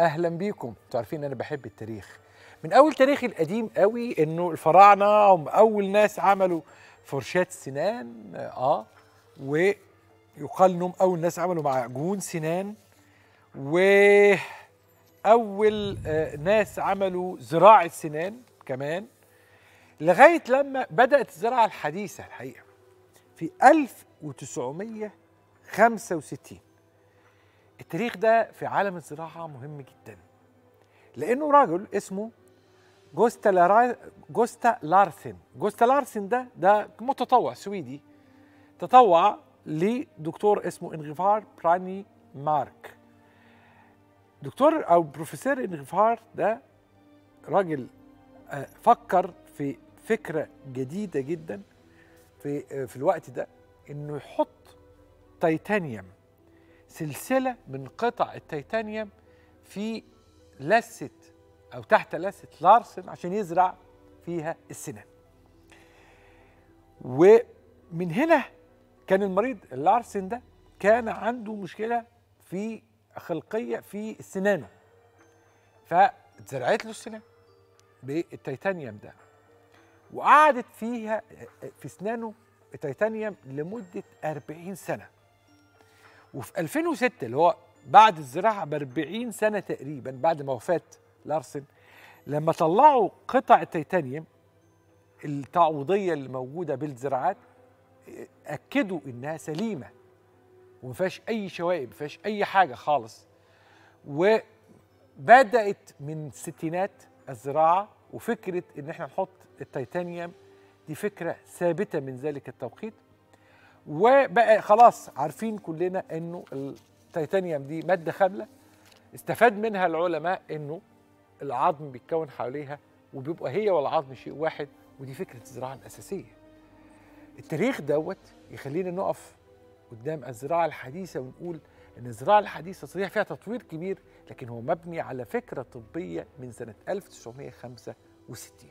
اهلا بيكم انتوا عارفين انا بحب التاريخ من اول تاريخي القديم قوي انه الفراعنه هم اول ناس عملوا فرشات سنان اه ويقال انهم اول ناس عملوا معجون سنان و اول آه ناس عملوا زراعه سنان كمان لغايه لما بدات الزراعه الحديثه الحقيقه في 1965 التاريخ ده في عالم الزراعة مهم جدا لأنه راجل اسمه جوستا لارا... جوستا لارسن جوستا لارسن ده ده متطوع سويدي تطوع لدكتور اسمه انغفار براني مارك دكتور او بروفيسور انغفار ده راجل آه، فكر في فكره جديده جدا في آه، في الوقت ده انه يحط تيتانيوم سلسلة من قطع التيتانيوم في لثة أو تحت لثة لارسن عشان يزرع فيها السنان ومن هنا كان المريض لارسن ده كان عنده مشكلة في خلقية في سنانه فاتزرعت له السنان بالتيتانيوم ده وقعدت فيها في سنانه التيتانيوم لمدة 40 سنة وفي 2006 اللي هو بعد الزراعه ب 40 سنه تقريبا بعد ما وفاه لارسن لما طلعوا قطع التيتانيوم التعويضيه اللي موجوده بالزراعات اكدوا انها سليمه وما فيهاش اي شوائب ما فيهاش اي حاجه خالص وبدات من الستينات الزراعه وفكره ان احنا نحط التيتانيوم دي فكره ثابته من ذلك التوقيت وبقى خلاص عارفين كلنا انه التيتانيوم دي ماده خامله استفاد منها العلماء انه العظم بيتكون حواليها وبيبقى هي والعظم شيء واحد ودي فكره الزراعه الاساسيه التاريخ دوت يخلينا نقف قدام الزراعه الحديثه ونقول ان الزراعه الحديثه صحيح فيها تطوير كبير لكن هو مبني على فكره طبيه من سنه 1965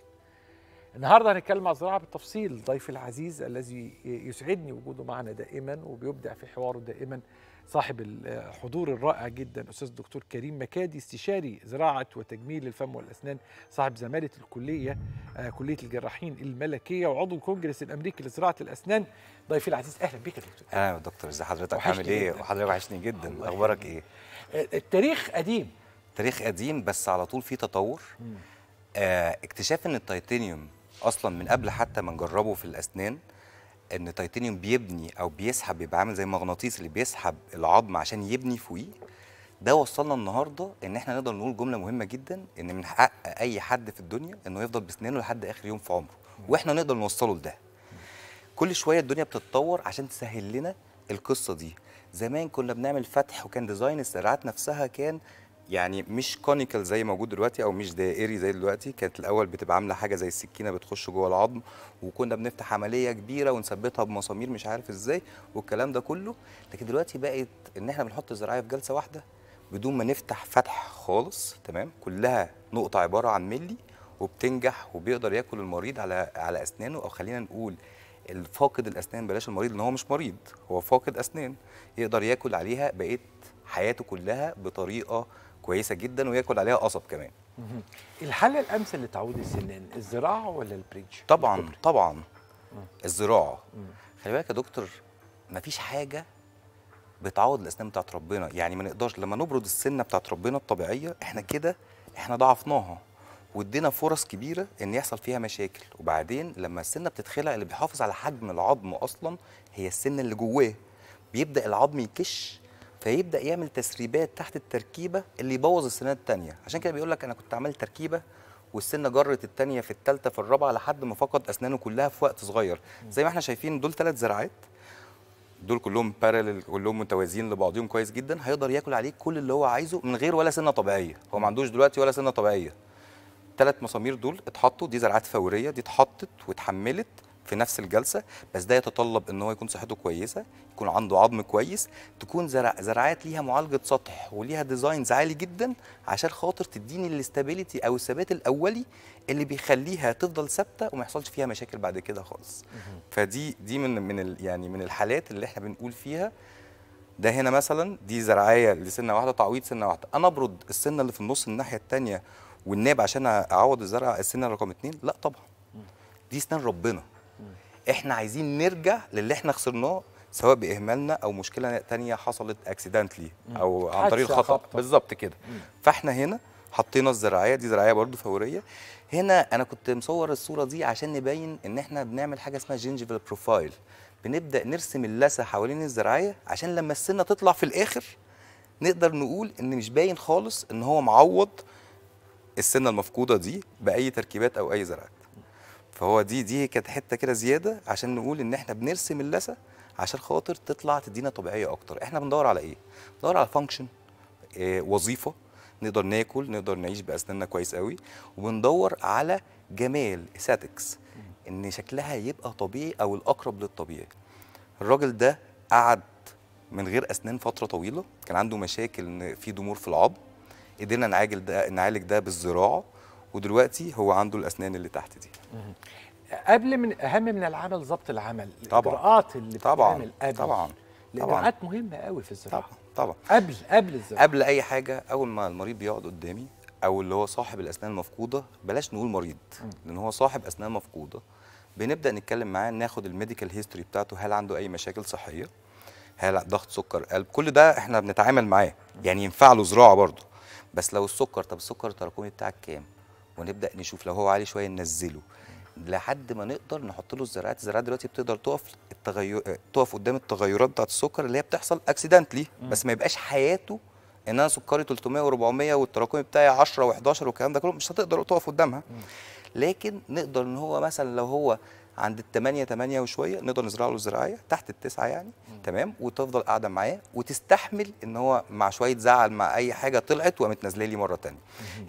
النهارده هنتكلم عن الزراعه بالتفصيل ضيفي العزيز الذي يسعدني وجوده معنا دائما وبيبدع في حواره دائما صاحب الحضور الرائع جدا استاذ الدكتور كريم مكادي استشاري زراعه وتجميل الفم والاسنان صاحب زماله الكليه آه، كليه الجراحين الملكيه وعضو الكونجرس الامريكي لزراعه الاسنان ضيفي العزيز اهلا بك يا دكتور اهلا دكتور ازي حضرتك عامل ايه وحضرتك وحشني جدا اخبارك ايه آه، التاريخ قديم تاريخ قديم بس على طول في تطور آه، اكتشاف ان التيتانيوم اصلا من قبل حتى ما نجربه في الاسنان ان تيتانيوم بيبني او بيسحب بيبقى عامل زي المغناطيس اللي بيسحب العظم عشان يبني فوقيه ده وصلنا النهارده ان احنا نقدر نقول جمله مهمه جدا ان من حق اي حد في الدنيا انه يفضل بسنانه لحد اخر يوم في عمره واحنا نقدر نوصله لده كل شويه الدنيا بتتطور عشان تسهل لنا القصه دي زمان كنا بنعمل فتح وكان ديزاين السرعات نفسها كان يعني مش كونيكال زي موجود دلوقتي او مش دائري زي دلوقتي كانت الاول بتبقى عامله حاجه زي السكينه بتخش جوه العظم وكنا بنفتح عمليه كبيره ونثبتها بمسامير مش عارف ازاي والكلام ده كله لكن دلوقتي بقت ان احنا بنحط الزراعيه في جلسه واحده بدون ما نفتح فتح خالص تمام كلها نقطه عباره عن ملي وبتنجح وبيقدر ياكل المريض على على اسنانه او خلينا نقول الفاقد الاسنان بلاش المريض ان هو مش مريض هو فاقد اسنان يقدر ياكل عليها بقيه حياته كلها بطريقه كويسه جدا وياكل عليها قصب كمان الحل الامثل لتعويض السنان الزراعه ولا البريدج طبعا الكبري. طبعا الزراعه خلي بالك يا دكتور مفيش حاجه بتعوض الاسنان بتاعت ربنا يعني ما نقدرش لما نبرد السنه بتاعت ربنا الطبيعيه احنا كده احنا ضعفناها وادينا فرص كبيره ان يحصل فيها مشاكل وبعدين لما السنه بتتخلع اللي بيحافظ على حجم العظم اصلا هي السنه اللي جواه بيبدا العظم يكش فيبدا يعمل تسريبات تحت التركيبه اللي يبوظ السنه الثانيه عشان كده بيقول لك انا كنت عملت تركيبه والسنه جرت الثانيه في الثالثه في الرابعه لحد ما فقد اسنانه كلها في وقت صغير زي ما احنا شايفين دول ثلاث زراعات دول كلهم بارلل كلهم متوازيين لبعضهم كويس جدا هيقدر ياكل عليه كل اللي هو عايزه من غير ولا سنه طبيعيه هو ما عندوش دلوقتي ولا سنه طبيعيه ثلاث مسامير دول اتحطوا دي زرعات فوريه دي اتحطت واتحملت في نفس الجلسه بس ده يتطلب ان هو يكون صحته كويسه يكون عنده عظم كويس تكون زرع زراعات ليها معالجه سطح وليها ديزاينز عالي جدا عشان خاطر تديني الاستابيليتي او الثبات الاولي اللي بيخليها تفضل ثابته وما يحصلش فيها مشاكل بعد كده خالص فدي دي من من يعني من الحالات اللي احنا بنقول فيها ده هنا مثلا دي زرعيه لسنه واحده تعويض سنه واحده انا ابرد السنه اللي في النص الناحيه الثانيه والناب عشان اعوض الزرع السنه رقم اثنين لا طبعا دي سنان ربنا احنا عايزين نرجع للي احنا خسرناه سواء باهمالنا او مشكله تانية حصلت اكسيدنتلي او عن طريق الخطا بالظبط كده فاحنا هنا حطينا الزراعيه دي زراعيه برضو فوريه هنا انا كنت مصور الصوره دي عشان نبين ان احنا بنعمل حاجه اسمها جينجيفال بروفايل بنبدا نرسم اللسة حوالين الزراعيه عشان لما السنه تطلع في الاخر نقدر نقول ان مش باين خالص ان هو معوض السنه المفقوده دي باي تركيبات او اي زراعه فهو دي دي كانت حته كده زياده عشان نقول ان احنا بنرسم اللثه عشان خاطر تطلع تدينا طبيعيه اكتر احنا بندور على ايه بندور على فانكشن آه، وظيفه نقدر ناكل نقدر نعيش باسناننا كويس قوي وبندور على جمال اساتكس ان شكلها يبقى طبيعي او الاقرب للطبيعي الراجل ده قعد من غير اسنان فتره طويله كان عنده مشاكل ان في ضمور في العظم قدرنا نعالج ده نعالج ده بالزراعه ودلوقتي هو عنده الاسنان اللي تحت دي قبل من اهم من العمل ضبط العمل طبعا الاجراءات اللي بتتعمل قبل طبعا الاجراءات مهمه قوي في الزراعه طبعا طبعا قبل قبل الزراعه قبل اي حاجه اول ما المريض بيقعد قدامي او اللي هو صاحب الاسنان المفقوده بلاش نقول مريض لان هو صاحب اسنان مفقوده بنبدا نتكلم معاه ناخد الميديكال هيستوري بتاعته هل عنده اي مشاكل صحيه هل ضغط سكر قلب كل ده احنا بنتعامل معاه يعني ينفع له زراعه برضه بس لو السكر طب السكر التراكمي بتاعك كام ونبدا نشوف لو هو عالي شويه ننزله لحد ما نقدر نحط له الزرعات الزرعات دلوقتي بتقدر تقف التغير تقف قدام التغيرات بتاعه السكر اللي هي بتحصل اكسيدنتلي بس ما يبقاش حياته ان انا سكري 300 و400 والتراكمي بتاعي 10 و11 والكلام ده كله مش هتقدر تقف قدامها لكن نقدر ان هو مثلا لو هو عند ال 8 8 وشويه نقدر نزرع له الزراعيه تحت التسعه يعني مم. تمام وتفضل قاعده معاه وتستحمل ان هو مع شويه زعل مع اي حاجه طلعت وقامت لي مره ثانيه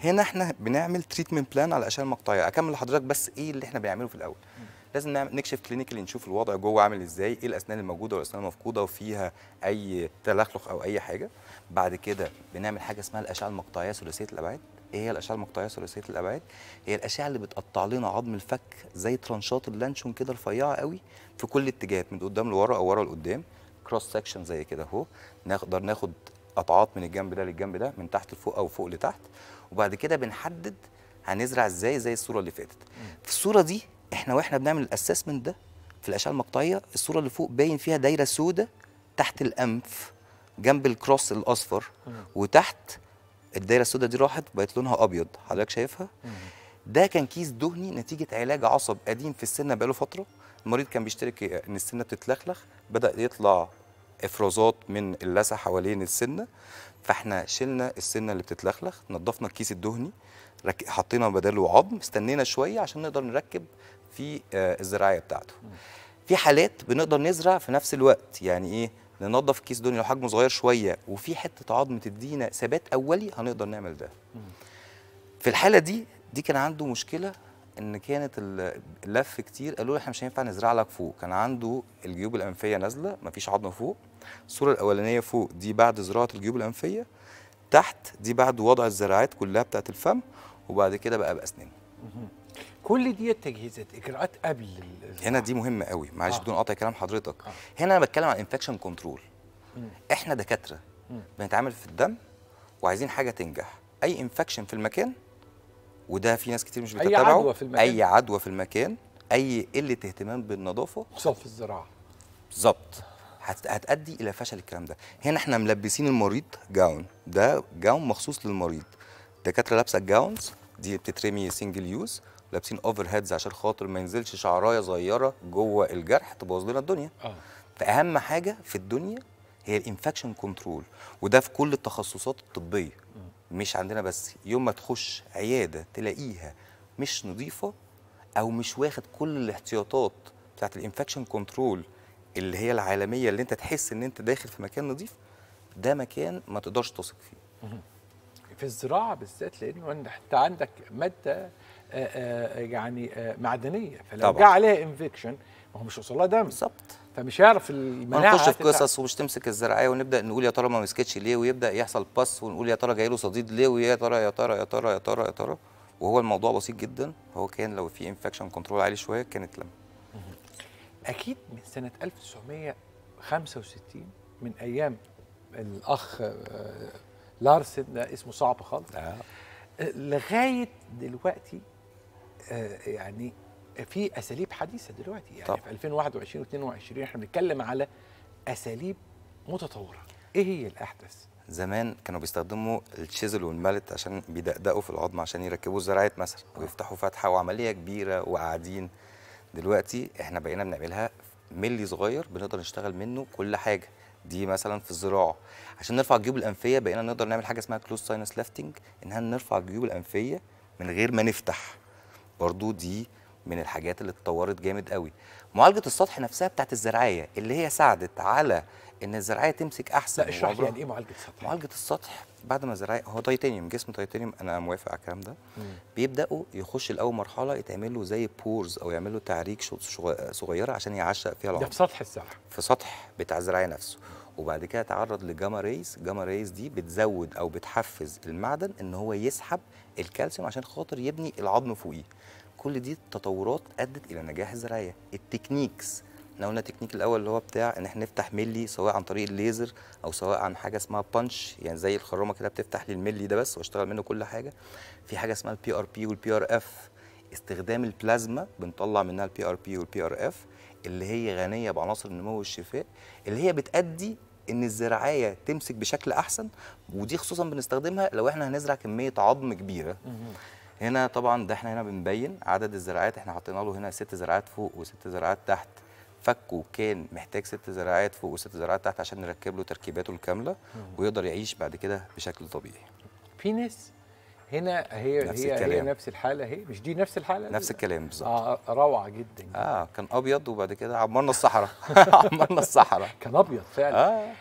هنا احنا بنعمل تريتمنت بلان على الأشياء المقطعيه اكمل لحضرتك بس ايه اللي احنا بنعمله في الاول مم. لازم نعمل نكشف كلينيكلي نشوف الوضع جوه عامل ازاي ايه الاسنان الموجوده والاسنان المفقوده وفيها اي تلخلخ او اي حاجه بعد كده بنعمل حاجه اسمها الاشعه المقطعيه ثلاثيه الابعاد ايه هي الاشعه المقطعيه ثلاثيه الابعاد هي الاشعه اللي بتقطع لنا عظم الفك زي ترانشات اللانشون كده رفيعه قوي في كل اتجاهات من قدام لورا او ورا لقدام كروس سكشن زي كده اهو نقدر ناخد قطعات من الجنب ده للجنب ده من تحت لفوق او فوق لتحت وبعد كده بنحدد هنزرع ازاي زي الصوره اللي فاتت في الصوره دي احنا واحنا بنعمل الاسسمنت ده في الاشعه المقطعيه الصوره اللي فوق باين فيها دايره سوداء تحت الانف جنب الكروس الاصفر وتحت الدايره السوداء دي راحت بقت لونها ابيض حضرتك شايفها ده كان كيس دهني نتيجه علاج عصب قديم في السنه بقاله فتره المريض كان بيشترك ان السنه بتتلخلخ بدا يطلع افرازات من اللثه حوالين السنه فاحنا شلنا السنه اللي بتتلخلخ نظفنا الكيس الدهني حطينا بداله عظم استنينا شويه عشان نقدر نركب في آه، الزراعيه بتاعته في حالات بنقدر نزرع في نفس الوقت يعني ايه ننظف الكيس دوني لو حجمه صغير شويه وفي حته عظم تدينا ثبات اولي هنقدر نعمل ده في الحاله دي دي كان عنده مشكله ان كانت اللف كتير قالوا له احنا مش هينفع نزرع لك فوق كان عنده الجيوب الانفيه نازله مفيش عظم فوق الصوره الاولانيه فوق دي بعد زراعه الجيوب الانفيه تحت دي بعد وضع الزراعات كلها بتاعت الفم وبعد كده بقى باسنانه كل دي تجهيزات اجراءات قبل هنا دي مهمه قوي معلش آه. بدون قطع كلام حضرتك آه. هنا انا بتكلم عن انفكشن كنترول احنا دكاتره بنتعامل في الدم وعايزين حاجه تنجح اي انفكشن في المكان وده في ناس كتير مش بتتابعه اي عدوى في المكان اي عدوى في المكان اي قله اهتمام بالنظافه خصوصا في الزراعه بالظبط هتؤدي الى فشل الكلام ده هنا احنا ملبسين المريض جاون ده جاون مخصوص للمريض دكاتره لابسه الجاونز دي بتترمي سنجل يوز لابسين اوفر هيدز عشان خاطر ما ينزلش شعرايه صغيره جوه الجرح تبوظ لنا الدنيا اه فاهم حاجه في الدنيا هي الانفكشن كنترول وده في كل التخصصات الطبيه آه. مش عندنا بس يوم ما تخش عياده تلاقيها مش نظيفه او مش واخد كل الاحتياطات بتاعت الانفكشن كنترول اللي هي العالميه اللي انت تحس ان انت داخل في مكان نظيف ده مكان ما تقدرش تثق فيه في الزراعه بالذات لانه انت عندك ماده آه، آه، يعني آه، معدنيه فلو طبعا. جه عليها انفكشن ما هو مش وصلها دم بالظبط فمش هيعرف المناعه هنخش في قصص ومش تمسك الزرعيه ونبدا نقول يا ترى ما مسكتش ليه ويبدا يحصل باس ونقول يا ترى جاي له صديد ليه ويا ترى يا ترى يا ترى يا ترى يا ترى وهو الموضوع بسيط جدا هو كان لو في انفكشن كنترول عالي شويه كانت لم اكيد من سنه 1965 من ايام الاخ لارسن اسمه صعب خالص آه. لغايه دلوقتي آه، يعني في اساليب حديثه دلوقتي يعني طب. في 2021 و22 احنا بنتكلم على اساليب متطوره ايه هي الاحدث زمان كانوا بيستخدموا الشيزل والملت عشان بيدقدقوا في العظم عشان يركبوا الزراعات مثلا آه. ويفتحوا فتحه وعمليه كبيره وقاعدين دلوقتي احنا بقينا بنعملها ملي صغير بنقدر نشتغل منه كل حاجه دي مثلا في الزراعه عشان نرفع الجيوب الانفيه بقينا نقدر نعمل حاجه اسمها كلوز ساينس ليفتنج انها نرفع الجيوب الانفيه من غير ما نفتح برضو دي من الحاجات اللي اتطورت جامد قوي معالجه السطح نفسها بتاعت الزراعيه اللي هي ساعدت على ان الزراعيه تمسك احسن لا اشرح لي يعني ايه معالجه السطح معالجه السطح بعد ما الزراعيه هو تيتانيوم جسم تيتانيوم انا موافق على الكلام ده بيبداوا يخش الاول مرحله يتعمل له زي بورز او يعمل له تعريج صغيره عشان يعشق فيها العمر ده في سطح الزرع في سطح بتاع الزراعيه نفسه وبعد كده تعرض لجاما ريز جاما ريز دي بتزود او بتحفز المعدن ان هو يسحب الكالسيوم عشان خاطر يبني العظم فوقيه كل دي تطورات ادت الى نجاح الزراعيه التكنيكس احنا قلنا التكنيك الاول اللي هو بتاع ان احنا نفتح ملي سواء عن طريق الليزر او سواء عن حاجه اسمها بانش يعني زي الخرومه كده بتفتح لي الملي ده بس واشتغل منه كل حاجه في حاجه اسمها البي ار بي والبي ار اف استخدام البلازما بنطلع منها البي ار بي والبي ار اف اللي هي غنيه بعناصر النمو والشفاء اللي هي بتادي ان الزراعيه تمسك بشكل احسن ودي خصوصا بنستخدمها لو احنا هنزرع كميه عظم كبيره هنا طبعا ده احنا هنا بنبين عدد الزراعات احنا حطينا له هنا ست زراعات فوق وست زراعات تحت فكه كان محتاج ست زراعات فوق وست زراعات تحت عشان نركب له تركيباته الكامله ويقدر يعيش بعد كده بشكل طبيعي في ناس هنا هي نفس هي, الكلام. هي نفس الحاله هي مش دي نفس الحاله نفس الكلام بالظبط اه, آه، روعه جدا اه كان ابيض وبعد كده عمرنا الصحراء عمرنا الصحراء كان ابيض فعلا اه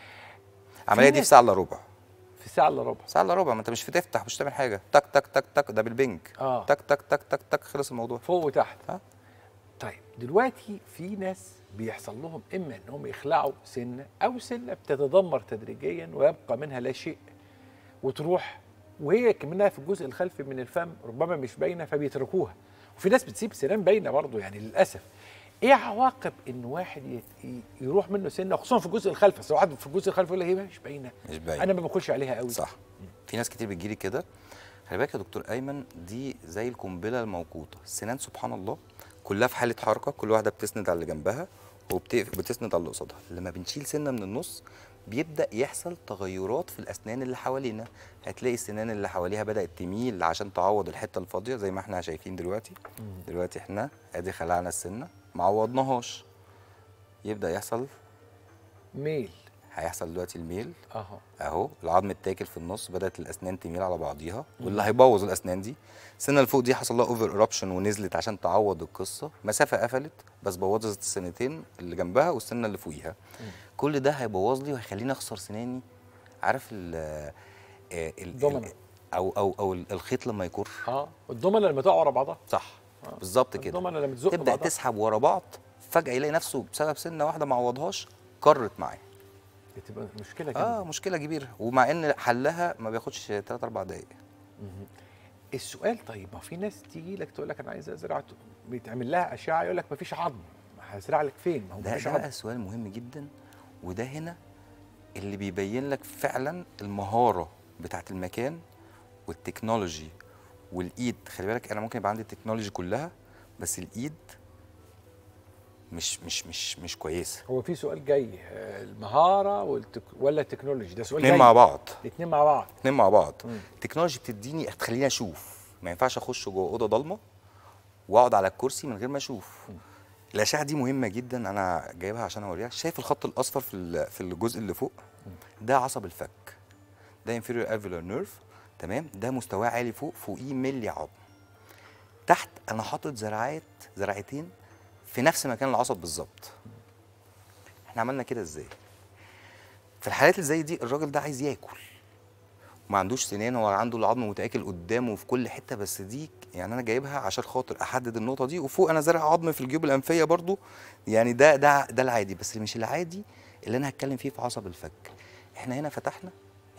العمليه دي في ساعه الا ربع في ساعه الا ربع ساعه الا ربع ما انت مش بتفتح مش بتعمل حاجه تك تك تك تك ده بالبنج اه تك تك تك تك تك خلص الموضوع فوق وتحت آه. طيب دلوقتي في ناس بيحصل لهم إما أنهم يخلعوا سنة أو سنة بتتدمر تدريجيا ويبقى منها لا شيء وتروح وهي كمنها في الجزء الخلفي من الفم ربما مش باينة فبيتركوها وفي ناس بتسيب سنان باينة برضه يعني للأسف ايه عواقب ان واحد يروح منه سنه خصوصا في الجزء الخلفي لو واحد في الجزء الخلفي يقول لك هي مش باينه مش باينه انا ما باكلش عليها قوي صح في ناس كتير بتجيلي كده خلي بالك يا دكتور ايمن دي زي القنبله الموقوته السنان سبحان الله كلها في حاله حركه كل واحده بتسند على اللي جنبها وبتسند على اللي قصادها لما بنشيل سنه من النص بيبدا يحصل تغيرات في الاسنان اللي حوالينا هتلاقي السنان اللي حواليها بدات تميل عشان تعوض الحته الفاضيه زي ما احنا شايفين دلوقتي دلوقتي احنا ادي خلعنا السنه ما عوضناهاش يبدا يحصل ميل هيحصل دلوقتي الميل اهو اهو العظم اتاكل في النص بدات الاسنان تميل على بعضيها واللي هيبوظ الاسنان دي السنه اللي فوق دي حصل لها اوفر ايربشن ونزلت عشان تعوض القصه مسافه قفلت بس بوظت السنتين اللي جنبها والسنه اللي فوقيها كل ده هيبوظ لي وهيخليني اخسر سناني عارف ال آه، الدومنا او او او الخيط لما يكر اه الدومنا لما تقع ورا بعضها صح آه. بالظبط كده الدومنا لما تزق تبدا بعضها. تسحب ورا بعض فجاه يلاقي نفسه بسبب سنه واحده ما عوضهاش كرت معاه بتبقى مشكله كبيره اه مشكله كبيره ومع ان حلها ما بياخدش 3 4 دقائق السؤال طيب ما في ناس تيجي لك تقول لك انا عايز ازرع بيتعمل لها اشعه يقول لك ما فيش عظم هزرع لك فين ما هو ده بقى سؤال مهم جدا وده هنا اللي بيبين لك فعلا المهاره بتاعت المكان والتكنولوجي والايد خلي بالك انا ممكن يبقى عندي التكنولوجي كلها بس الايد مش مش مش مش كويسه هو في سؤال جاي المهاره والتك... ولا التكنولوجي ده سؤال اتنين جاي. مع بعض الاثنين مع بعض الاثنين مع بعض مم. التكنولوجي بتديني تخليني اشوف ما ينفعش اخش جوه اوضه ضلمه واقعد على الكرسي من غير ما اشوف الاشعه دي مهمه جدا انا جايبها عشان اوريها شايف الخط الاصفر في في الجزء اللي فوق ده عصب الفك ده انفيريور alveolar نيرف تمام ده مستواه عالي فوق فوقيه ملي عظم تحت انا حاطط زراعات زراعتين في نفس مكان العصب بالظبط احنا عملنا كده ازاي في الحالات اللي زي دي الراجل ده عايز ياكل وما عندوش سنان هو عنده العظم متاكل قدامه في كل حته بس دي يعني انا جايبها عشان خاطر احدد النقطه دي وفوق انا زارع عظم في الجيوب الانفيه برضو يعني ده ده ده العادي بس مش العادي اللي انا هتكلم فيه في عصب الفك احنا هنا فتحنا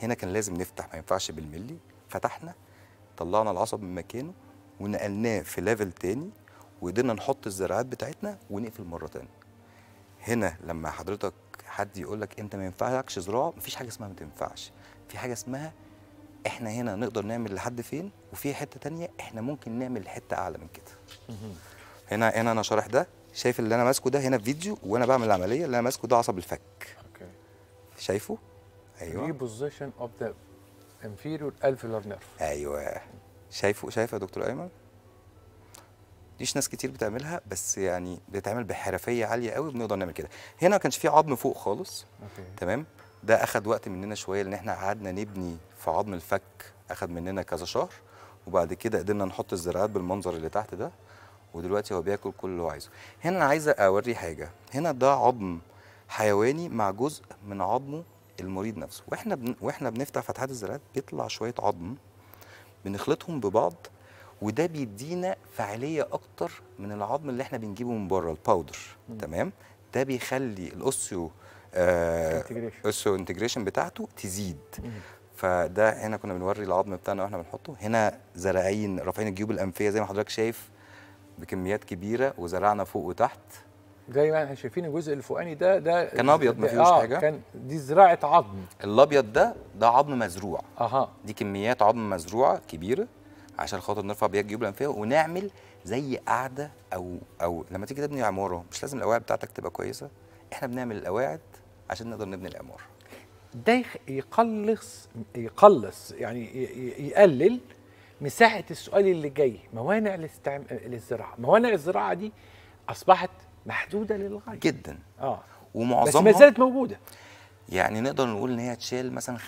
هنا كان لازم نفتح ما ينفعش بالملي فتحنا طلعنا العصب من مكانه ونقلناه في ليفل تاني وقدرنا نحط الزراعات بتاعتنا ونقفل مره ثانيه هنا لما حضرتك حد يقول لك انت ما ينفعكش زراعه مفيش حاجه اسمها ما تنفعش في حاجه اسمها احنا هنا نقدر نعمل لحد فين وفي حته تانية احنا ممكن نعمل حته اعلى من كده هنا هنا انا شارح ده شايف اللي انا ماسكه ده هنا في فيديو وانا بعمل العمليه اللي انا ماسكه ده عصب الفك اوكي شايفه ايوه ريبوزيشن اوف ذا انفيريور الفيلر نيرف. ايوه شايفه شايفه يا دكتور ايمن ليش ناس كتير بتعملها بس يعني بتتعمل بحرفيه عاليه قوي بنقدر نعمل كده هنا ما كانش في عظم فوق خالص أوكي. تمام ده اخد وقت مننا شويه لان احنا قعدنا نبني في عظم الفك اخد مننا كذا شهر وبعد كده قدرنا نحط الزراعات بالمنظر اللي تحت ده ودلوقتي هو بياكل كل اللي هو عايزه هنا انا عايز اوري حاجه هنا ده عظم حيواني مع جزء من عظمه المريض نفسه واحنا بن... واحنا بنفتح فتحات الزراعات بيطلع شويه عظم بنخلطهم ببعض وده بيدينا فعاليه اكتر من العظم اللي احنا بنجيبه من بره الباودر مم. تمام ده بيخلي الاوسيو آه الأسيو انتجريشن بتاعته تزيد مم. فده هنا كنا بنوري العظم بتاعنا واحنا بنحطه هنا زرعين رافعين الجيوب الانفيه زي ما حضرتك شايف بكميات كبيره وزرعنا فوق وتحت زي ما احنا شايفين الجزء الفوقاني ده ده كان ابيض ما فيهوش آه حاجه كان دي زراعه عظم الابيض ده ده عظم مزروع اها دي كميات عظم مزروعه كبيره عشان خاطر نرفع بيها الجيوب الانفيه ونعمل زي قاعده او او لما تيجي تبني عماره مش لازم القواعد بتاعتك تبقى كويسه احنا بنعمل القواعد عشان نقدر نبني العماره ده يقلص يقلص يعني يقلل مساحه السؤال اللي جاي موانع للزراعه موانع الزراعه دي اصبحت محدوده للغايه جدا اه ومعظمها بس ما زالت موجوده يعني نقدر نقول ان هي تشال مثلا 95%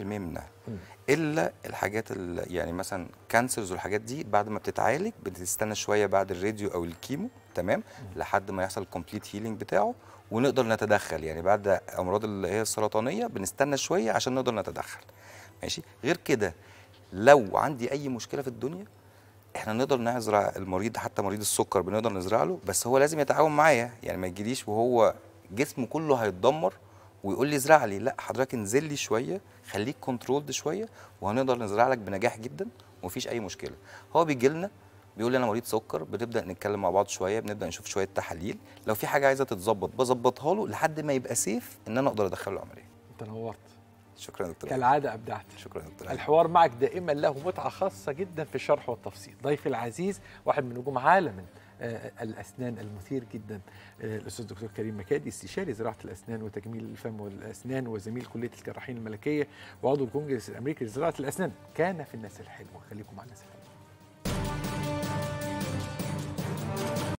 منها م. الا الحاجات يعني مثلا كانسرز والحاجات دي بعد ما بتتعالج بتستنى شويه بعد الراديو او الكيمو تمام م. لحد ما يحصل كومبليت هيلينج بتاعه ونقدر نتدخل يعني بعد امراض اللي هي السرطانيه بنستنى شويه عشان نقدر نتدخل ماشي غير كده لو عندي اي مشكله في الدنيا احنا نقدر نزرع المريض حتى مريض السكر بنقدر نزرع له بس هو لازم يتعاون معايا يعني ما يجيليش وهو جسمه كله هيتدمر ويقول لي زرع لي لا حضرتك انزل لي شويه خليك كنترولد شويه وهنقدر نزرع لك بنجاح جدا ومفيش اي مشكله هو بيجي لنا بيقول لي انا مريض سكر بنبدا نتكلم مع بعض شويه بنبدا نشوف شويه تحاليل لو في حاجه عايزه تتظبط بظبطها له لحد ما يبقى سيف ان انا اقدر ادخله العمليه نورت شكرا دكتور كالعاده ابدعت شكرا دكتور الحوار معك دائما له متعه خاصه جدا في الشرح والتفصيل ضيفي العزيز واحد من نجوم عالم آه، الاسنان المثير جدا آه، الاستاذ الدكتور كريم مكادي استشاري زراعه الاسنان وتجميل الفم والاسنان وزميل كليه الجراحين الملكيه وعضو الكونجرس الامريكي لزراعه الاسنان كان في الناس الحلوه خليكم مع الناس الحلوه